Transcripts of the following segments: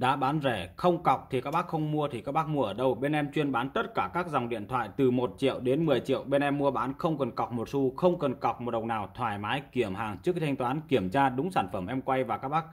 đã bán rẻ không cọc thì các bác không mua thì các bác mua ở đâu bên em chuyên bán tất cả các dòng điện thoại từ 1 triệu đến 10 triệu bên em mua bán không cần cọc một xu không cần cọc một đồng nào thoải mái kiểm hàng trước khi thanh toán kiểm tra đúng sản phẩm em quay và các bác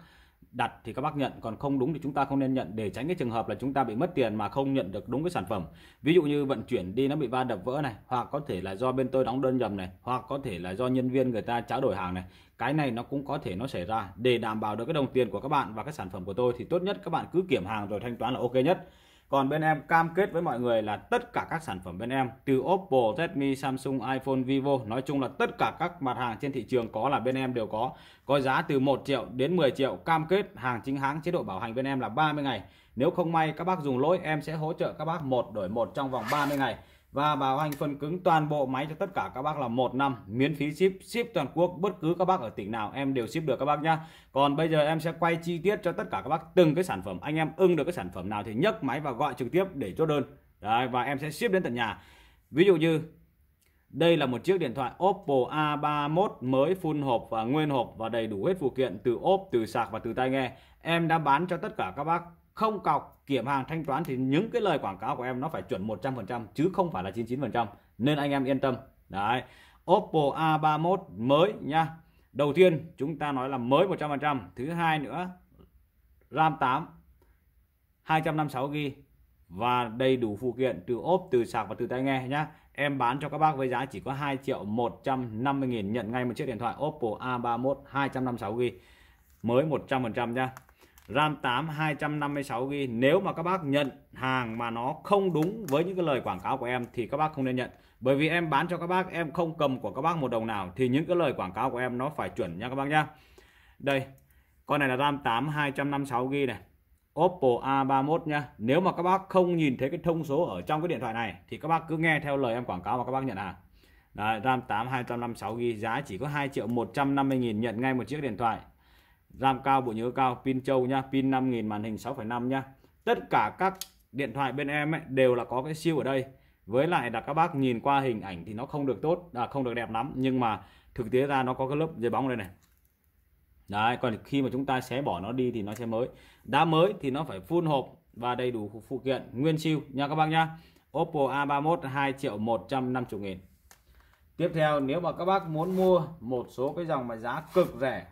đặt thì các bác nhận còn không đúng thì chúng ta không nên nhận để tránh cái trường hợp là chúng ta bị mất tiền mà không nhận được đúng cái sản phẩm ví dụ như vận chuyển đi nó bị va đập vỡ này hoặc có thể là do bên tôi đóng đơn nhầm này hoặc có thể là do nhân viên người ta tráo đổi hàng này cái này nó cũng có thể nó xảy ra để đảm bảo được cái đồng tiền của các bạn và cái sản phẩm của tôi thì tốt nhất các bạn cứ kiểm hàng rồi thanh toán là ok nhất còn bên em cam kết với mọi người là tất cả các sản phẩm bên em từ Oppo, Redmi, Samsung, iPhone, Vivo nói chung là tất cả các mặt hàng trên thị trường có là bên em đều có có giá từ 1 triệu đến 10 triệu cam kết hàng chính hãng chế độ bảo hành bên em là 30 ngày nếu không may các bác dùng lỗi em sẽ hỗ trợ các bác một đổi một trong vòng 30 ngày và bảo hành phần cứng toàn bộ máy cho tất cả các bác là một năm miễn phí ship ship toàn quốc bất cứ các bác ở tỉnh nào em đều ship được các bác nhá còn bây giờ em sẽ quay chi tiết cho tất cả các bác từng cái sản phẩm anh em ưng được cái sản phẩm nào thì nhấc máy và gọi trực tiếp để chốt đơn Đấy, và em sẽ ship đến tận nhà ví dụ như đây là một chiếc điện thoại Oppo A31 mới phun hộp và nguyên hộp và đầy đủ hết phụ kiện từ ốp, từ sạc và từ tai nghe. Em đã bán cho tất cả các bác không cọc kiểm hàng thanh toán thì những cái lời quảng cáo của em nó phải chuẩn 100% chứ không phải là 99% nên anh em yên tâm đấy Oppo A31 mới nha đầu tiên chúng ta nói là mới 100% thứ hai nữa RAM 8 256GB và đầy đủ phụ kiện từ ốp từ sạc và từ tai nghe nhá em bán cho các bác với giá chỉ có 2 triệu 150 nghìn nhận ngay một chiếc điện thoại Oppo A31 256GB mới 100% nha RAM 8 256GB nếu mà các bác nhận hàng mà nó không đúng với những cái lời quảng cáo của em thì các bác không nên nhận bởi vì em bán cho các bác em không cầm của các bác một đồng nào thì những cái lời quảng cáo của em nó phải chuẩn nha các bác nhá đây con này là RAM 8 256GB này Oppo A31 nhá. nếu mà các bác không nhìn thấy cái thông số ở trong cái điện thoại này thì các bác cứ nghe theo lời em quảng cáo mà các bác nhận hàng Đấy, RAM 8 256GB giá chỉ có 2 triệu 150 nghìn nhận ngay một chiếc điện thoại RAM cao bộ nhớ cao pin châu nhá pin 5000 màn hình 6,5 nhá tất cả các điện thoại bên em ấy, đều là có cái siêu ở đây với lại là các bác nhìn qua hình ảnh thì nó không được tốt à, không được đẹp lắm nhưng mà thực tế ra nó có cái lớp giấy bóng đây này đấy còn khi mà chúng ta xé bỏ nó đi thì nó sẽ mới đá mới thì nó phải full hộp và đầy đủ phụ kiện nguyên siêu nha các bác nhá Oppo A31 2 triệu 150 nghìn tiếp theo nếu mà các bác muốn mua một số cái dòng mà giá cực rẻ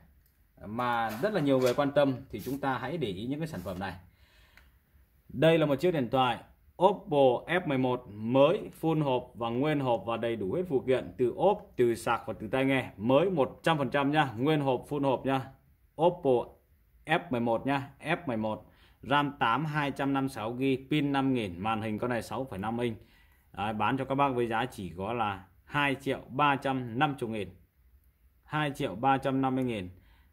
mà rất là nhiều người quan tâm thì chúng ta hãy để ý những cái sản phẩm này đây là một chiếc điện thoại Oppo F11 mới full hộp và nguyên hộp và đầy đủ hết phụ kiện từ ốp, từ sạc và từ tai nghe mới 100% nha nguyên hộp full hộp nha Oppo F11 nha F11 RAM 8 256GB pin 5000 màn hình con này 6,5 inch Đấy, bán cho các bác với giá chỉ có là 2 triệu 350 nghìn 2 triệu 350 nghìn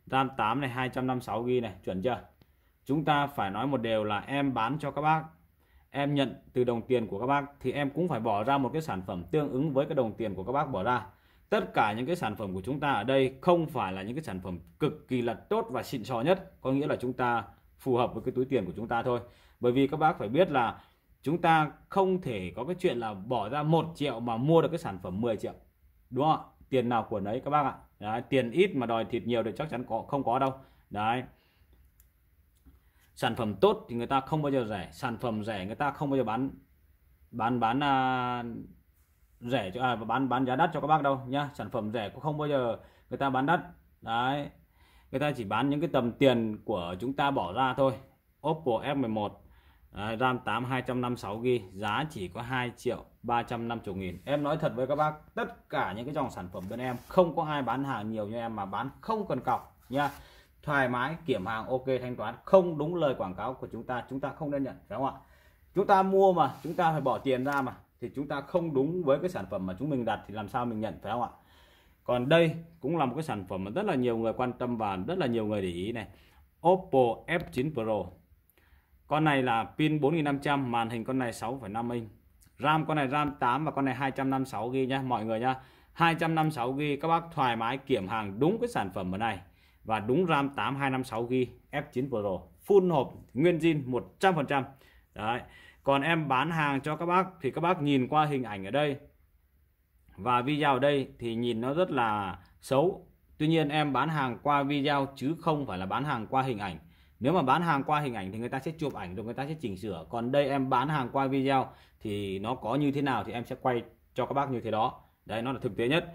RAM 8 này 256GB này chuẩn chưa chúng ta phải nói một điều là em bán cho các bác em nhận từ đồng tiền của các bác thì em cũng phải bỏ ra một cái sản phẩm tương ứng với cái đồng tiền của các bác bỏ ra tất cả những cái sản phẩm của chúng ta ở đây không phải là những cái sản phẩm cực kỳ là tốt và xịn sò nhất có nghĩa là chúng ta phù hợp với cái túi tiền của chúng ta thôi bởi vì các bác phải biết là chúng ta không thể có cái chuyện là bỏ ra một triệu mà mua được cái sản phẩm 10 triệu đúng không ạ tiền nào của nấy các bác ạ đấy, tiền ít mà đòi thịt nhiều thì chắc chắn có không có đâu đấy sản phẩm tốt thì người ta không bao giờ rẻ sản phẩm rẻ người ta không bao giờ bán bán bán à, rẻ cho à, bán bán giá đắt cho các bác đâu nhá sản phẩm rẻ cũng không bao giờ người ta bán đắt đấy người ta chỉ bán những cái tầm tiền của chúng ta bỏ ra thôi Oppo F11 à, RAM 8 256GB giá chỉ có 2 triệu 350 nghìn em nói thật với các bác tất cả những cái dòng sản phẩm bên em không có ai bán hàng nhiều như em mà bán không cần cọc nha thoải mái kiểm hàng ok thanh toán không đúng lời quảng cáo của chúng ta chúng ta không nên nhận phải không ạ chúng ta mua mà chúng ta phải bỏ tiền ra mà thì chúng ta không đúng với cái sản phẩm mà chúng mình đặt thì làm sao mình nhận phải không ạ còn đây cũng là một cái sản phẩm mà rất là nhiều người quan tâm và rất là nhiều người để ý này Oppo F9 Pro con này là pin 4500, màn hình con này 6,5 inch. RAM con này RAM 8 và con này 256GB nhá mọi người nhá. 256GB các bác thoải mái kiểm hàng đúng cái sản phẩm ở này và đúng RAM 8 256GB F9 Pro full hộp nguyên zin 100%. Đấy. Còn em bán hàng cho các bác thì các bác nhìn qua hình ảnh ở đây và video ở đây thì nhìn nó rất là xấu. Tuy nhiên em bán hàng qua video chứ không phải là bán hàng qua hình ảnh nếu mà bán hàng qua hình ảnh thì người ta sẽ chụp ảnh rồi người ta sẽ chỉnh sửa còn đây em bán hàng qua video thì nó có như thế nào thì em sẽ quay cho các bác như thế đó đây nó là thực tế nhất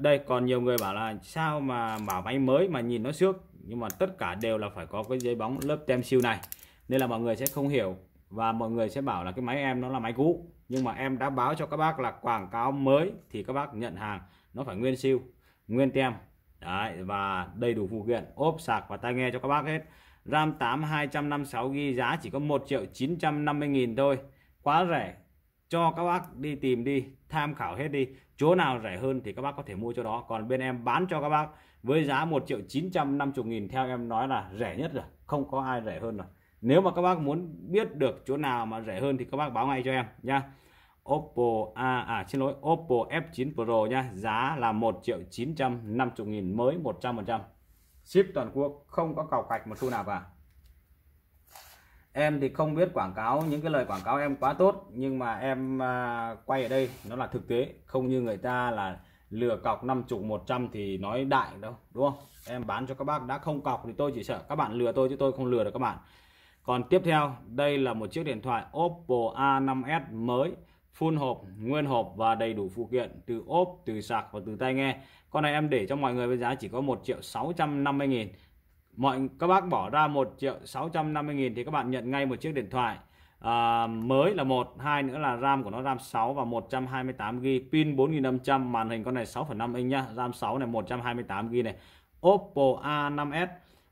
đây còn nhiều người bảo là sao mà bảo máy mới mà nhìn nó xước nhưng mà tất cả đều là phải có cái giấy bóng lớp tem siêu này nên là mọi người sẽ không hiểu và mọi người sẽ bảo là cái máy em nó là máy cũ nhưng mà em đã báo cho các bác là quảng cáo mới thì các bác nhận hàng nó phải nguyên siêu nguyên tem Đấy, và đầy đủ phụ kiện ốp sạc và tai nghe cho các bác hết RAM 8 256GB giá chỉ có 1 triệu 950 nghìn thôi quá rẻ cho các bác đi tìm đi tham khảo hết đi chỗ nào rẻ hơn thì các bác có thể mua cho đó còn bên em bán cho các bác với giá 1 triệu 950 nghìn theo em nói là rẻ nhất rồi không có ai rẻ hơn rồi nếu mà các bác muốn biết được chỗ nào mà rẻ hơn thì các bác báo ngay cho em nha Oppo A à, à xin lỗi Oppo F9 Pro nha giá là 1 triệu 950 nghìn mới 100% ship toàn quốc không có cọc cạch một xu nào cả em thì không biết quảng cáo những cái lời quảng cáo em quá tốt nhưng mà em à, quay ở đây nó là thực tế không như người ta là lừa cọc 50 100 thì nói đại đâu đúng không em bán cho các bác đã không cọc thì tôi chỉ sợ các bạn lừa tôi chứ tôi không lừa được các bạn còn tiếp theo đây là một chiếc điện thoại Oppo A5s mới full hộp nguyên hộp và đầy đủ phụ kiện từ ốp từ sạc và từ tai nghe con này em để cho mọi người với giá chỉ có 1 triệu 650 nghìn mọi các bác bỏ ra 1 triệu 650 nghìn thì các bạn nhận ngay một chiếc điện thoại à, mới là một hai nữa là RAM của nó RAM 6 và 128GB pin 4500 màn hình con này 6,5 inch nhá RAM 6 này 128GB này Oppo A5s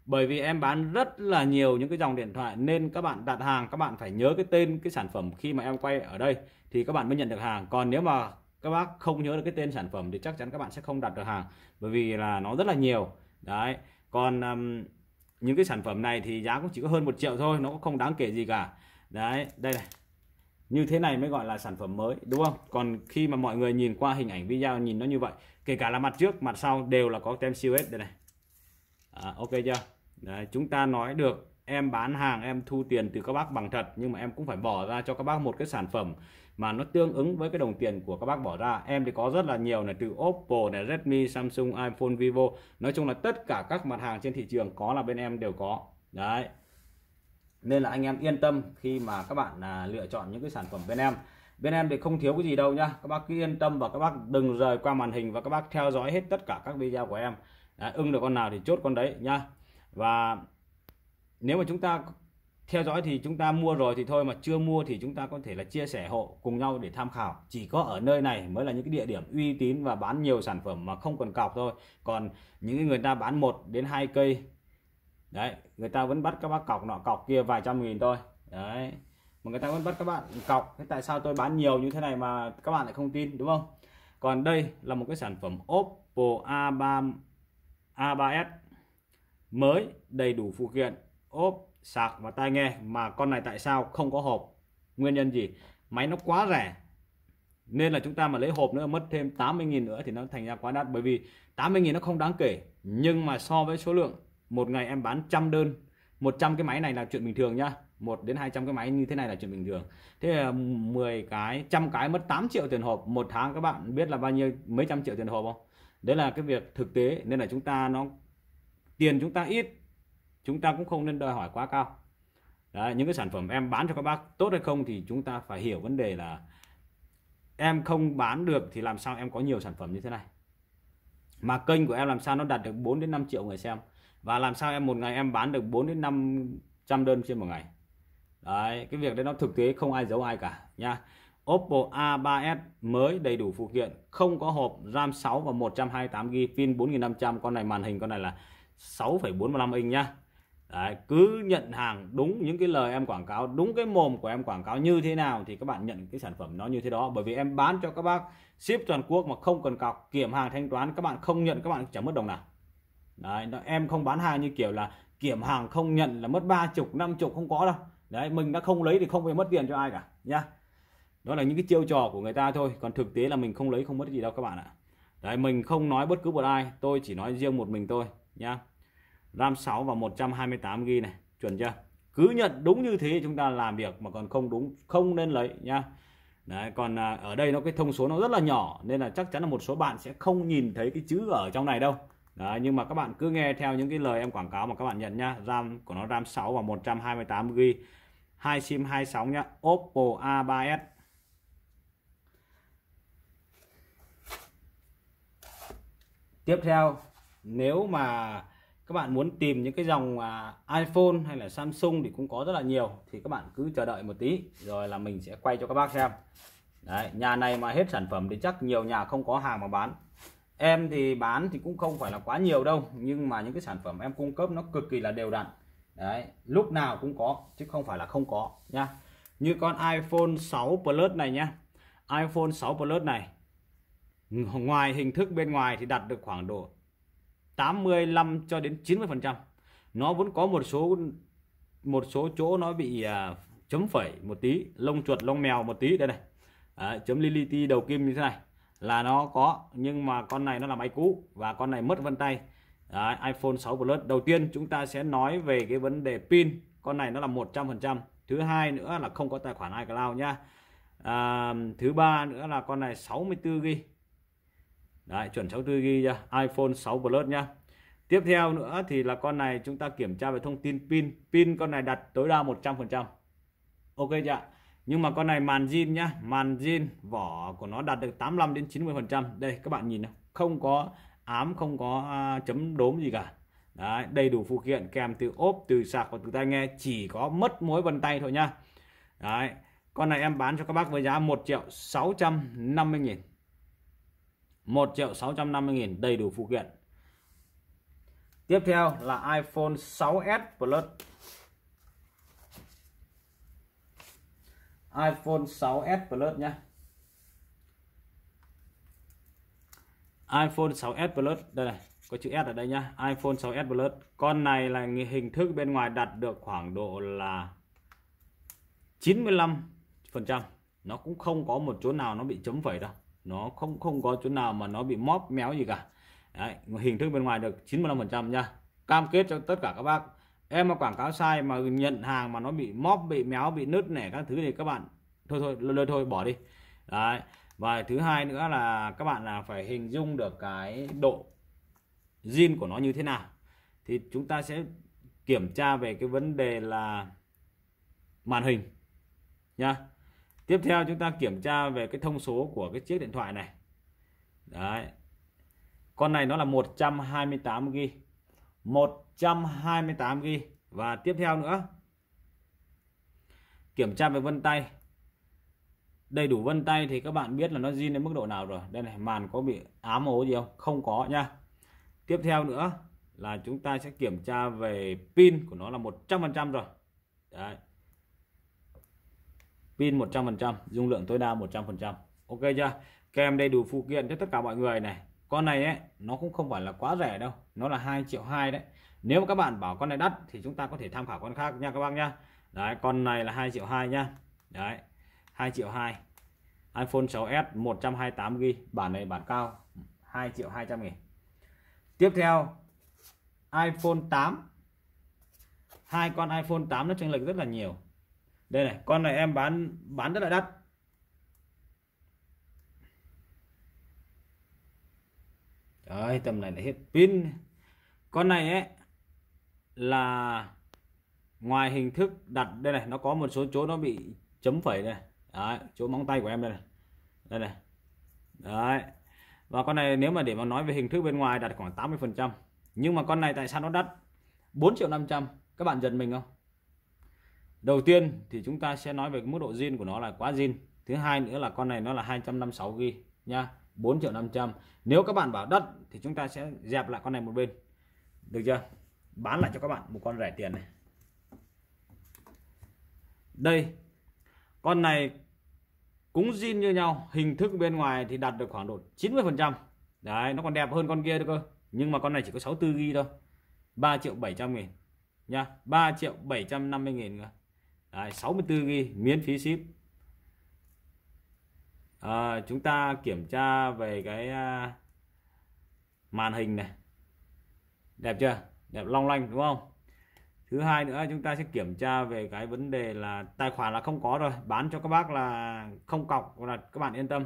bởi vì em bán rất là nhiều những cái dòng điện thoại nên các bạn đặt hàng các bạn phải nhớ cái tên cái sản phẩm khi mà em quay ở đây thì các bạn mới nhận được hàng còn nếu mà các bác không nhớ được cái tên sản phẩm thì chắc chắn các bạn sẽ không đặt được hàng bởi vì là nó rất là nhiều đấy còn um, những cái sản phẩm này thì giá cũng chỉ có hơn một triệu thôi nó cũng không đáng kể gì cả đấy đây này như thế này mới gọi là sản phẩm mới đúng không còn khi mà mọi người nhìn qua hình ảnh video nhìn nó như vậy kể cả là mặt trước mặt sau đều là có tem siêu hết đây này à, ok chưa đấy, chúng ta nói được em bán hàng em thu tiền từ các bác bằng thật nhưng mà em cũng phải bỏ ra cho các bác một cái sản phẩm mà nó tương ứng với cái đồng tiền của các bác bỏ ra em thì có rất là nhiều là từ Oppo này Redmi Samsung iPhone Vivo nói chung là tất cả các mặt hàng trên thị trường có là bên em đều có đấy nên là anh em yên tâm khi mà các bạn là lựa chọn những cái sản phẩm bên em bên em thì không thiếu cái gì đâu nhá các bác cứ yên tâm và các bác đừng rời qua màn hình và các bác theo dõi hết tất cả các video của em Đấy, ưng được con nào thì chốt con đấy nhá và nếu mà chúng ta theo dõi thì chúng ta mua rồi thì thôi mà chưa mua thì chúng ta có thể là chia sẻ hộ cùng nhau để tham khảo chỉ có ở nơi này mới là những cái địa điểm uy tín và bán nhiều sản phẩm mà không cần cọc thôi còn những người ta bán một đến hai cây đấy người ta vẫn bắt các bác cọc nọ cọc kia vài trăm nghìn thôi đấy mà người ta vẫn bắt các bạn cọc thế tại sao tôi bán nhiều như thế này mà các bạn lại không tin đúng không còn đây là một cái sản phẩm Oppo A3 A3s mới đầy đủ phụ kiện Oppo sạc và tai nghe mà con này tại sao không có hộp nguyên nhân gì máy nó quá rẻ nên là chúng ta mà lấy hộp nữa mất thêm 80.000 nữa thì nó thành ra quá đắt bởi vì 80.000 nó không đáng kể nhưng mà so với số lượng một ngày em bán trăm đơn 100 cái máy này là chuyện bình thường nhá 1 đến 200 cái máy như thế này là chuyện bình thường thế là 10 cái trăm cái mất 8 triệu tiền hộp một tháng các bạn biết là bao nhiêu mấy trăm triệu tiền hộp không đấy là cái việc thực tế nên là chúng ta nó tiền chúng ta ít chúng ta cũng không nên đòi hỏi quá cao Đấy, những cái sản phẩm em bán cho các bác tốt hay không thì chúng ta phải hiểu vấn đề là em không bán được thì làm sao em có nhiều sản phẩm như thế này mà kênh của em làm sao nó đạt được 4 đến 5 triệu người xem và làm sao em một ngày em bán được 4 đến 500 đơn trên một ngày đấy cái việc đấy nó thực tế không ai giấu ai cả nha Oppo A3s mới đầy đủ phụ kiện không có hộp RAM 6 và 128GB pin 4500 con này màn hình con này là 6,45 inch nhá Đấy, cứ nhận hàng đúng những cái lời em quảng cáo đúng cái mồm của em quảng cáo như thế nào thì các bạn nhận cái sản phẩm nó như thế đó bởi vì em bán cho các bác ship toàn quốc mà không cần cọc kiểm hàng thanh toán các bạn không nhận các bạn chẳng mất đồng nào đấy nó, em không bán hàng như kiểu là kiểm hàng không nhận là mất ba chục năm chục không có đâu đấy mình đã không lấy thì không phải mất tiền cho ai cả nhá đó là những cái chiêu trò của người ta thôi còn thực tế là mình không lấy không mất gì đâu các bạn ạ đấy mình không nói bất cứ một ai tôi chỉ nói riêng một mình tôi nhá RAM 6 và 128 GB này chuẩn chưa cứ nhận đúng như thế chúng ta làm việc mà còn không đúng không nên lấy nhá Đấy, còn à, ở đây nó cái thông số nó rất là nhỏ nên là chắc chắn là một số bạn sẽ không nhìn thấy cái chữ ở trong này đâu Đấy, nhưng mà các bạn cứ nghe theo những cái lời em quảng cáo mà các bạn nhận nhá RAM của nó RAM 6 và 128 GB hai sim 2 sóng nhá Oppo A3s tiếp theo nếu mà các bạn muốn tìm những cái dòng à, iPhone hay là Samsung thì cũng có rất là nhiều thì các bạn cứ chờ đợi một tí rồi là mình sẽ quay cho các bác xem Đấy, nhà này mà hết sản phẩm thì chắc nhiều nhà không có hàng mà bán em thì bán thì cũng không phải là quá nhiều đâu nhưng mà những cái sản phẩm em cung cấp nó cực kỳ là đều đặn đấy lúc nào cũng có chứ không phải là không có nha như con iPhone 6 Plus này nhá iPhone 6 Plus này ngoài hình thức bên ngoài thì đặt được khoảng độ 85 cho đến 90% nó vẫn có một số một số chỗ nó bị à, chấm phẩy một tí lông chuột lông mèo một tí đây này à, chấm li ti đầu kim như thế này là nó có nhưng mà con này nó là máy cũ và con này mất vân tay à, iPhone 6 Plus đầu tiên chúng ta sẽ nói về cái vấn đề pin con này nó là 100% thứ hai nữa là không có tài khoản iCloud nha à, thứ ba nữa là con này 64 GB Đấy, chuẩn 64 GB nhá, iPhone 6 Plus nhá. Tiếp theo nữa thì là con này chúng ta kiểm tra về thông tin pin, pin con này đặt tối đa 100%. Ok chưa Nhưng mà con này màn zin nhá, màn zin vỏ của nó đạt được 85 đến 90%. Đây các bạn nhìn này, không có ám, không có à, chấm đốm gì cả. Đấy, đầy đủ phụ kiện kèm từ ốp, từ sạc và từ tai nghe, chỉ có mất mối vân tay thôi nhá. Đấy, con này em bán cho các bác với giá 1 triệu 650 nghìn 1 triệu 650 nghìn đầy đủ phụ kiện tiếp theo là iPhone 6s Plus iPhone 6s Plus nhé iPhone 6s Plus đây này có chữ S ở đây nhá iPhone 6s Plus con này là hình thức bên ngoài đặt được khoảng độ là 95 phần trăm nó cũng không có một chỗ nào nó bị chấm phẩy đâu nó không không có chỗ nào mà nó bị móp méo gì cả Đấy, hình thức bên ngoài được 95% nha cam kết cho tất cả các bác em mà quảng cáo sai mà nhận hàng mà nó bị móp bị méo bị nứt nẻ các thứ thì các bạn thôi thôi lôi thôi bỏ đi Đấy. và thứ hai nữa là các bạn là phải hình dung được cái độ zin của nó như thế nào thì chúng ta sẽ kiểm tra về cái vấn đề là màn hình nha tiếp theo chúng ta kiểm tra về cái thông số của cái chiếc điện thoại này đấy con này nó là 128 g 128 g và tiếp theo nữa kiểm tra về vân tay đầy đủ vân tay thì các bạn biết là nó zin đến mức độ nào rồi đây này màn có bị ám ố gì không không có nha tiếp theo nữa là chúng ta sẽ kiểm tra về pin của nó là 100% rồi đấy pin 100% dung lượng tối đa 100% ok chưa kèm đầy đủ phụ kiện cho tất cả mọi người này con này ấy, nó cũng không phải là quá rẻ đâu nó là 2 triệu hai đấy nếu mà các bạn bảo con này đắt thì chúng ta có thể tham khảo con khác nha các bác nhá đấy con này là 2 triệu hai nhá đấy 2 triệu hai iPhone 6s 128GB bản này bản cao 2 triệu 200 nghìn tiếp theo iPhone 8 hai con iPhone 8 nó chênh lệch rất là nhiều đây này con này em bán bán rất là đắt đấy tầm này là hết pin con này ấy là ngoài hình thức đặt đây này nó có một số chỗ nó bị chấm phẩy đây đấy, chỗ móng tay của em đây này đây này đấy và con này nếu mà để mà nói về hình thức bên ngoài đặt khoảng 80 phần trăm nhưng mà con này tại sao nó đắt 4 triệu 500 các bạn giật mình không đầu tiên thì chúng ta sẽ nói về cái mức độ zin của nó là quá zin thứ hai nữa là con này nó là 256 g nha 4 triệu 500 nếu các bạn bảo đất thì chúng ta sẽ dẹp lại con này một bên được chưa bán lại cho các bạn một con rẻ tiền này đây con này cũng zin như nhau hình thức bên ngoài thì đạt được khoảng độ 90 phần trăm đấy nó còn đẹp hơn con kia nữa cơ nhưng mà con này chỉ có 64 g thôi 3 triệu 700 nghìn nha 3 triệu 750 nghìn Đấy, 64 ghi miễn phí ship à, chúng ta kiểm tra về cái à, màn hình này đẹp chưa đẹp long lanh đúng không thứ hai nữa chúng ta sẽ kiểm tra về cái vấn đề là tài khoản là không có rồi bán cho các bác là không cọc là các bạn yên tâm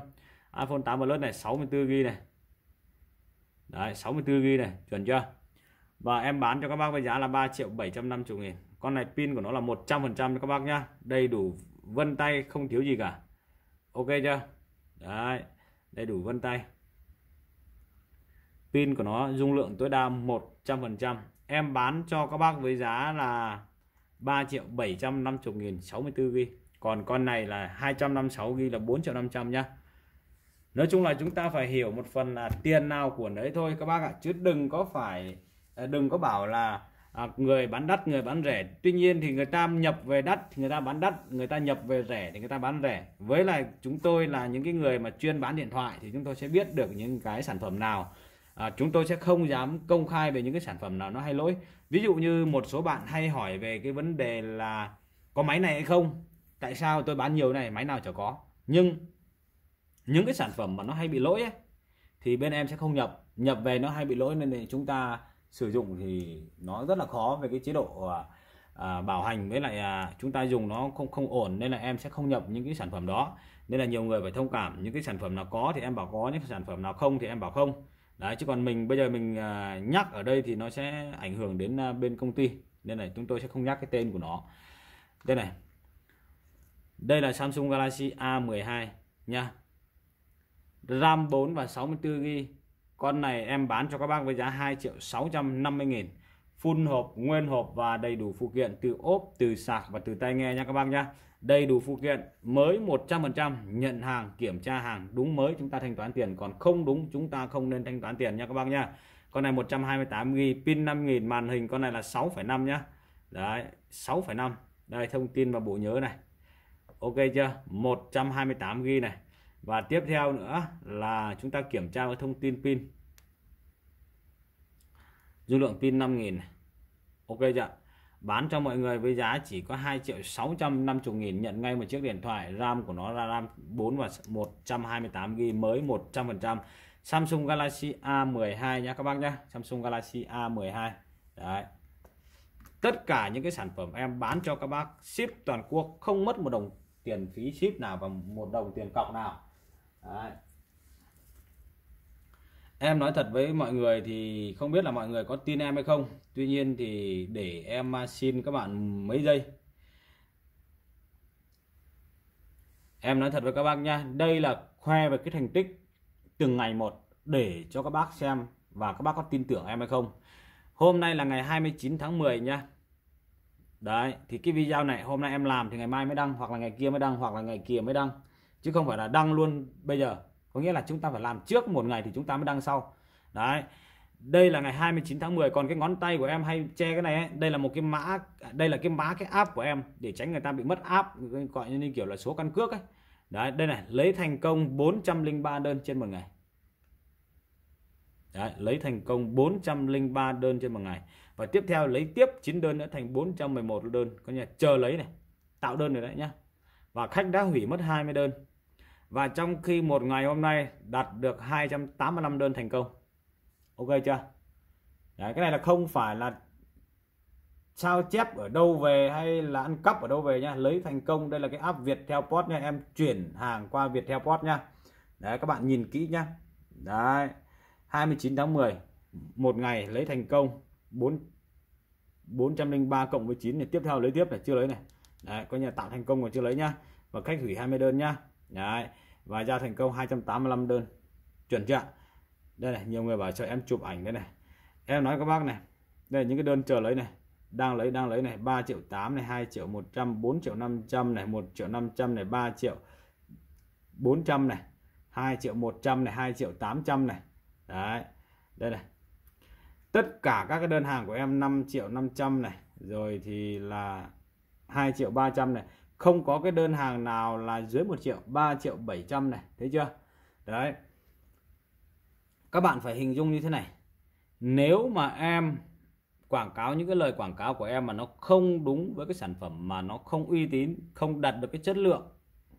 iPhone 8 Plus này 64 ghi này đấy 64 ghi này chuẩn chưa và em bán cho các bác với giá là 3 triệu 750 nghìn con này pin của nó là 100% các bác nhá đầy đủ vân tay không thiếu gì cả ok chưa đấy đầy đủ vân tay pin của nó dung lượng tối đa 100% em bán cho các bác với giá là 3 triệu 750 nghìn 64 ghi còn con này là 256 ghi là 4 triệu 500 nhá Nói chung là chúng ta phải hiểu một phần là tiền nào của nấy thôi các bác ạ chứ đừng có phải à, đừng có bảo là à, người bán đắt người bán rẻ tuy nhiên thì người ta nhập về đắt thì người ta bán đắt người ta nhập về rẻ thì người ta bán rẻ với lại chúng tôi là những cái người mà chuyên bán điện thoại thì chúng tôi sẽ biết được những cái sản phẩm nào à, chúng tôi sẽ không dám công khai về những cái sản phẩm nào nó hay lỗi ví dụ như một số bạn hay hỏi về cái vấn đề là có máy này hay không tại sao tôi bán nhiều này máy nào chả có nhưng những cái sản phẩm mà nó hay bị lỗi ấy, thì bên em sẽ không nhập nhập về nó hay bị lỗi nên chúng ta sử dụng thì nó rất là khó về cái chế độ à, à, bảo hành với lại à, chúng ta dùng nó không không ổn nên là em sẽ không nhập những cái sản phẩm đó nên là nhiều người phải thông cảm những cái sản phẩm nào có thì em bảo có những sản phẩm nào không thì em bảo không đấy chứ còn mình bây giờ mình à, nhắc ở đây thì nó sẽ ảnh hưởng đến à, bên công ty nên là chúng tôi sẽ không nhắc cái tên của nó đây này đây là Samsung Galaxy A12 nha RAM 4 và 64 GB con này em bán cho các bác với giá 2 triệu 650 nghìn full hộp nguyên hộp và đầy đủ phụ kiện từ ốp từ sạc và từ tai nghe nha các bác nhá đầy đủ phụ kiện mới 100% nhận hàng kiểm tra hàng đúng mới chúng ta thanh toán tiền còn không đúng chúng ta không nên thanh toán tiền nha các bác nha, con này 128GB pin 5000 màn hình con này là 6,5 nhá đấy 6,5 đây thông tin và bộ nhớ này ok chưa 128GB này và tiếp theo nữa là chúng ta kiểm tra cái thông tin pin dung lượng pin 5.000 ok chưa bán cho mọi người với giá chỉ có 2 triệu 650 nghìn nhận ngay một chiếc điện thoại RAM của nó là RAM 4 và 128 GB mới 100% Samsung Galaxy A12 nha các bác nhá Samsung Galaxy A12 đấy tất cả những cái sản phẩm em bán cho các bác ship toàn quốc không mất một đồng tiền phí ship nào và một đồng tiền cọc nào Đấy. Em nói thật với mọi người thì không biết là mọi người có tin em hay không. Tuy nhiên thì để em à, xin các bạn mấy giây. Em nói thật với các bác nha, đây là khoe về cái thành tích từng ngày một để cho các bác xem và các bác có tin tưởng em hay không. Hôm nay là ngày 29 tháng 10 nha. Đấy, thì cái video này hôm nay em làm thì ngày mai mới đăng hoặc là ngày kia mới đăng hoặc là ngày kia mới đăng chứ không phải là đăng luôn bây giờ có nghĩa là chúng ta phải làm trước một ngày thì chúng ta mới đăng sau đấy đây là ngày 29 tháng 10 còn cái ngón tay của em hay che cái này ấy, đây là một cái mã đây là cái mã cái app của em để tránh người ta bị mất app gọi như kiểu là số căn cước ấy đấy đây này lấy thành công 403 đơn trên một ngày Đấy, lấy thành công 403 đơn trên một ngày và tiếp theo lấy tiếp 9 đơn nữa thành 411 đơn có nhà chờ lấy này tạo đơn rồi đấy nhá và khách đã hủy mất 20 đơn và trong khi một ngày hôm nay đặt được 285 đơn thành công ok chưa Đấy, cái này là không phải là sao chép ở đâu về hay là ăn cắp ở đâu về nhá, lấy thành công đây là cái app Viettel Post nha em chuyển hàng qua Viettel Post nha đấy các bạn nhìn kỹ nhá đấy 29 tháng 10 một ngày lấy thành công 4 403 cộng với 9 thì tiếp theo lấy tiếp này chưa lấy này đấy coi như là tạo thành công còn chưa lấy nhá và khách hủy 20 đơn nhá Đấy. và ra thành công 285 đơn chuẩn chưa đây này nhiều người bảo cho em chụp ảnh đây này em nói các bác này đây những cái đơn chờ lấy này đang lấy đang lấy này 3 triệu 8 này 2 triệu 100 4 triệu 500 này 1 triệu 500 này 3 triệu 400 này 2 triệu 100 này 2 triệu 800 này đấy đây này tất cả các cái đơn hàng của em 5 triệu 500 này rồi thì là 2 triệu 300 này không có cái đơn hàng nào là dưới 1 triệu 3 triệu 700 này thấy chưa đấy các bạn phải hình dung như thế này nếu mà em quảng cáo những cái lời quảng cáo của em mà nó không đúng với cái sản phẩm mà nó không uy tín không đạt được cái chất lượng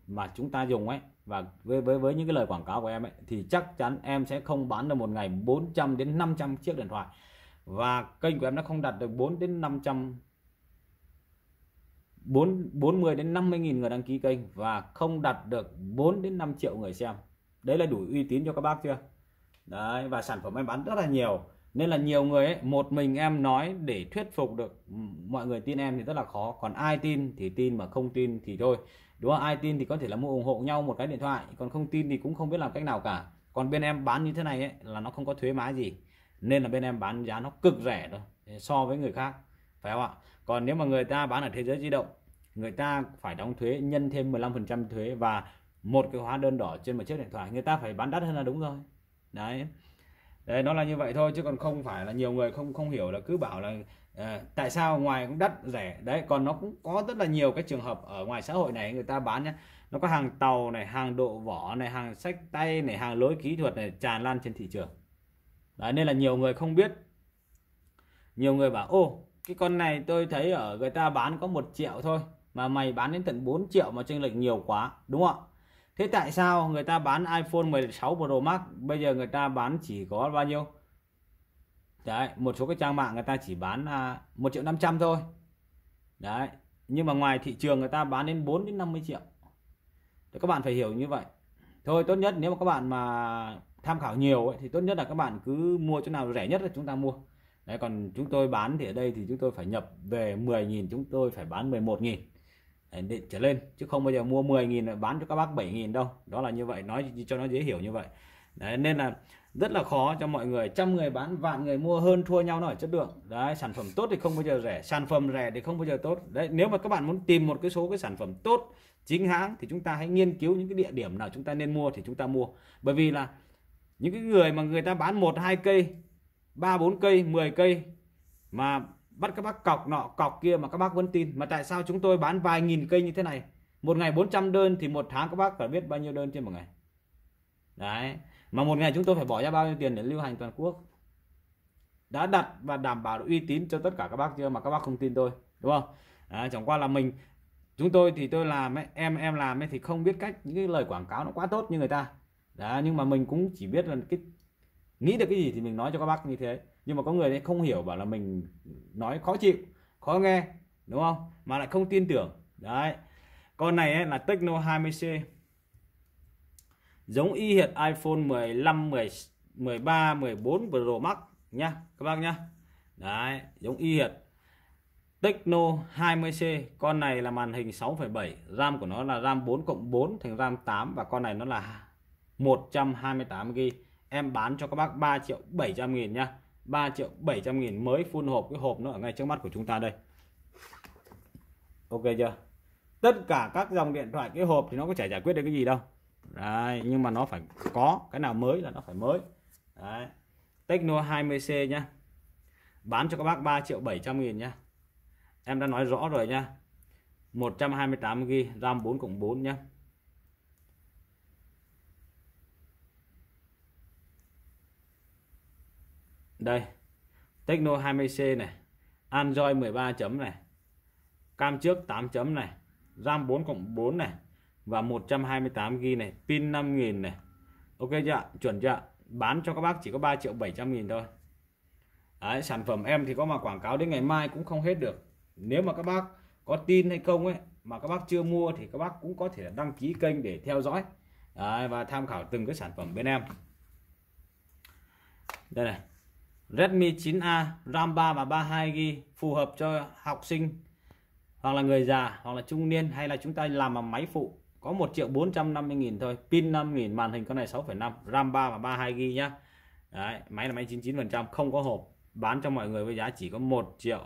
mà chúng ta dùng ấy và với với với những cái lời quảng cáo của em ấy thì chắc chắn em sẽ không bán được một ngày 400 đến 500 chiếc điện thoại và kênh của em nó không đạt được 4 đến 500 4 40 đến 50 nghìn người đăng ký kênh và không đạt được 4 đến 5 triệu người xem đấy là đủ uy tín cho các bác chưa đấy và sản phẩm em bán rất là nhiều nên là nhiều người ấy, một mình em nói để thuyết phục được mọi người tin em thì rất là khó còn ai tin thì tin mà không tin thì thôi đúng không ai tin thì có thể là mua ủng hộ nhau một cái điện thoại còn không tin thì cũng không biết làm cách nào cả còn bên em bán như thế này ấy, là nó không có thuế má gì nên là bên em bán giá nó cực rẻ thôi so với người khác phải không ạ còn nếu mà người ta bán ở thế giới di động người ta phải đóng thuế nhân thêm 15% thuế và một cái hóa đơn đỏ trên một chiếc điện thoại người ta phải bán đắt hơn là đúng rồi đấy đấy nó là như vậy thôi chứ còn không phải là nhiều người không không hiểu là cứ bảo là à, tại sao ngoài cũng đắt rẻ đấy còn nó cũng có rất là nhiều cái trường hợp ở ngoài xã hội này người ta bán nhá nó có hàng tàu này hàng độ vỏ này hàng sách tay này hàng lối kỹ thuật này tràn lan trên thị trường đấy, nên là nhiều người không biết nhiều người bảo ô cái con này tôi thấy ở người ta bán có một triệu thôi mà mày bán đến tận 4 triệu mà chênh lệch nhiều quá đúng không ạ thế tại sao người ta bán iPhone 16 Pro Max bây giờ người ta bán chỉ có bao nhiêu đấy một số cái trang mạng người ta chỉ bán à, 1 triệu 500 thôi đấy nhưng mà ngoài thị trường người ta bán đến 4 đến 50 triệu thì các bạn phải hiểu như vậy thôi tốt nhất nếu mà các bạn mà tham khảo nhiều ấy, thì tốt nhất là các bạn cứ mua chỗ nào rẻ nhất là chúng ta mua Đấy, còn chúng tôi bán thì ở đây thì chúng tôi phải nhập về 10.000 chúng tôi phải bán 11.000 để trở lên chứ không bao giờ mua 10.000 bán cho các bác 7.000 đâu đó là như vậy nói cho nó dễ hiểu như vậy đấy, nên là rất là khó cho mọi người trăm người bán vạn người mua hơn thua nhau nổi chất lượng đấy sản phẩm tốt thì không bao giờ rẻ sản phẩm rẻ thì không bao giờ tốt đấy nếu mà các bạn muốn tìm một cái số cái sản phẩm tốt chính hãng thì chúng ta hãy nghiên cứu những cái địa điểm nào chúng ta nên mua thì chúng ta mua bởi vì là những cái người mà người ta bán một hai cây ba bốn cây 10 cây mà bắt các bác cọc nọ cọc kia mà các bác vẫn tin mà tại sao chúng tôi bán vài nghìn cây như thế này một ngày 400 đơn thì một tháng các bác phải biết bao nhiêu đơn trên một ngày đấy mà một ngày chúng tôi phải bỏ ra bao nhiêu tiền để lưu hành toàn quốc đã đặt và đảm bảo uy tín cho tất cả các bác chưa mà các bác không tin tôi đúng không à, chẳng qua là mình chúng tôi thì tôi làm ấy, em em làm ấy thì không biết cách những cái lời quảng cáo nó quá tốt như người ta đó nhưng mà mình cũng chỉ biết là cái nghĩ được cái gì thì mình nói cho các bác như thế nhưng mà có người đấy không hiểu bảo là mình nói khó chịu khó nghe đúng không mà lại không tin tưởng đấy con này ấy là Techno 20C giống y hệt iPhone 15 10, 13 14 Pro Max nhá các bác nhá đấy giống y hệt Techno 20C con này là màn hình 6,7 RAM của nó là RAM 4 cộng 4 thành RAM 8 và con này nó là 128 GB em bán cho các bác 3 triệu 700 nghìn nhá 3 triệu 700 nghìn mới phun hộp cái hộp nó ở ngay trước mắt của chúng ta đây ok chưa tất cả các dòng điện thoại cái hộp thì nó có chả giải quyết được cái gì đâu Đấy, nhưng mà nó phải có cái nào mới là nó phải mới Đấy. Tecno 20C nhá bán cho các bác 3 triệu 700 nghìn nhá em đã nói rõ rồi nhá 128 g RAM 4 cộng 4 nhá đây Techno 20C này Android 13 chấm này cam trước 8 chấm này RAM 4 cộng 4 này và 128GB này pin 5000 này Ok chưa chuẩn chưa bán cho các bác chỉ có 3 triệu 700 nghìn thôi Đấy, sản phẩm em thì có mà quảng cáo đến ngày mai cũng không hết được nếu mà các bác có tin hay không ấy mà các bác chưa mua thì các bác cũng có thể đăng ký kênh để theo dõi Đấy, và tham khảo từng cái sản phẩm bên em đây này Redmi 9A RAM 3 và 32GB phù hợp cho học sinh hoặc là người già hoặc là trung niên hay là chúng ta làm bằng máy phụ có 1 triệu 450 nghìn thôi pin 5 nghìn màn hình con này 6,5 RAM 3 và 32GB nhá Đấy, máy là máy 99% không có hộp bán cho mọi người với giá chỉ có 1 triệu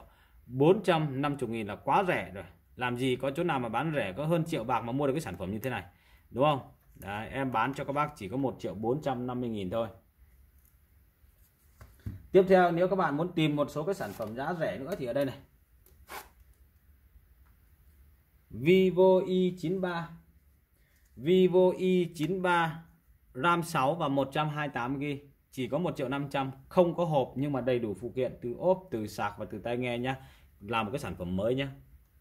450 nghìn là quá rẻ rồi làm gì có chỗ nào mà bán rẻ có hơn triệu bạc mà mua được cái sản phẩm như thế này đúng không Đấy, em bán cho các bác chỉ có 1 triệu 450 nghìn thôi tiếp theo nếu các bạn muốn tìm một số cái sản phẩm giá rẻ nữa thì ở đây này Vivo i93 Vivo i93 RAM 6 và 128GB chỉ có 1 triệu 500 không có hộp nhưng mà đầy đủ phụ kiện từ ốp từ sạc và từ tai nghe nhá là một cái sản phẩm mới nhá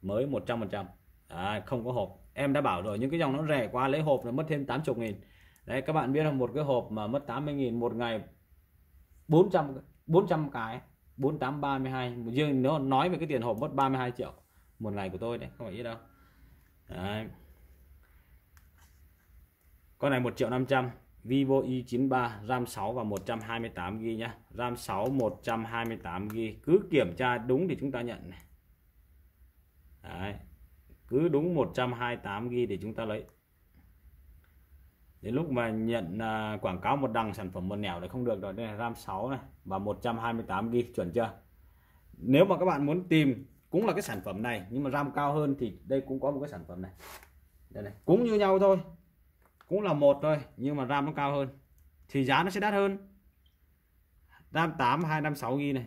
mới 100% trăm à, không có hộp em đã bảo rồi những cái dòng nó rẻ quá lấy hộp là mất thêm 80 nghìn đấy các bạn biết là một cái hộp mà mất 80 nghìn một ngày 400 400 cái 4832 riêng nếu nói về cái tiền hộp mất 32 triệu một ngày của tôi đấy không phải ít đâu đấy. con này 1 triệu 500 Vivo i93 RAM 6 và 128GB nhá RAM 6 128GB cứ kiểm tra đúng thì chúng ta nhận này Đấy. cứ đúng 128GB thì chúng ta lấy đến lúc mà nhận à, quảng cáo một đằng sản phẩm một nẻo là không được rồi đây là RAM 6 này và 128 GB chuẩn chưa nếu mà các bạn muốn tìm cũng là cái sản phẩm này nhưng mà RAM cao hơn thì đây cũng có một cái sản phẩm này đây này cũng như nhau thôi cũng là một thôi nhưng mà RAM nó cao hơn thì giá nó sẽ đắt hơn RAM 8 256 GB này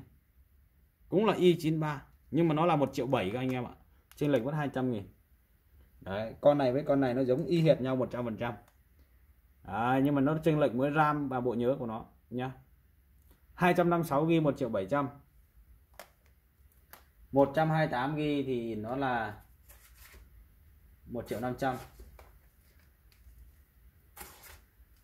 cũng là i93 nhưng mà nó là một triệu bảy các anh em ạ trên lệch mất 200 nghìn Đấy, con này với con này nó giống y hệt nhau 100% à, nhưng mà nó chênh lệch với RAM và bộ nhớ của nó nhá 256 GB 1 triệu 700 128 GB thì nó là 1 triệu 500